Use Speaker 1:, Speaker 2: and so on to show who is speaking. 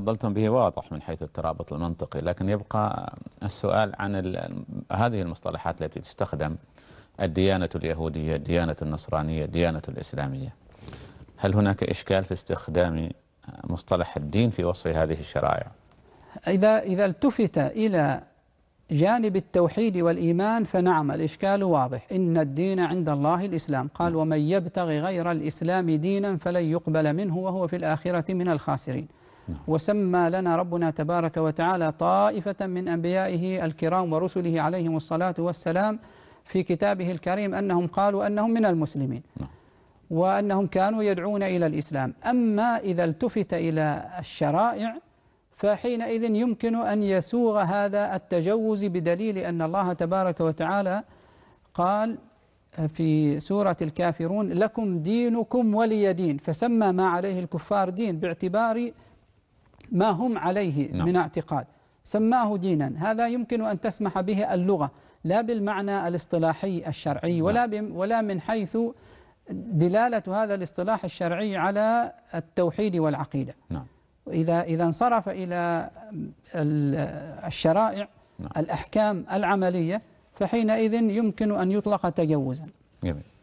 Speaker 1: تفضلتم به واضح من حيث الترابط المنطقي لكن يبقى السؤال عن هذه المصطلحات التي تستخدم الديانة اليهودية الديانة النصرانية الديانة الإسلامية هل هناك إشكال في استخدام مصطلح الدين في وصف هذه الشرائع؟
Speaker 2: إذا, إذا التفت إلى جانب التوحيد والإيمان فنعم الإشكال واضح إن الدين عند الله الإسلام قال نعم. ومن يبتغي غير الإسلام دينا فلن يقبل منه وهو في الآخرة من الخاسرين نعم. وسمى لنا ربنا تبارك وتعالى طائفة من أنبيائه الكرام ورسله عليهم الصلاة والسلام في كتابه الكريم أنهم قالوا أنهم من المسلمين نعم. وأنهم كانوا يدعون إلى الإسلام أما إذا التفت إلى الشرائع فحينئذ يمكن أن يسوغ هذا التجوز بدليل أن الله تبارك وتعالى قال في سورة الكافرون لكم دينكم ولي دين فسمى ما عليه الكفار دين باعتبار ما هم عليه نعم. من اعتقاد سماه دينا هذا يمكن أن تسمح به اللغة لا بالمعنى الاصطلاحي الشرعي نعم. ولا نعم. ولا من حيث دلالة هذا الاصطلاح الشرعي على التوحيد والعقيدة نعم. إذا إذا انصرف إلى الشرائع نعم. الأحكام العملية فحينئذ يمكن أن يطلق تجوزا
Speaker 1: جميل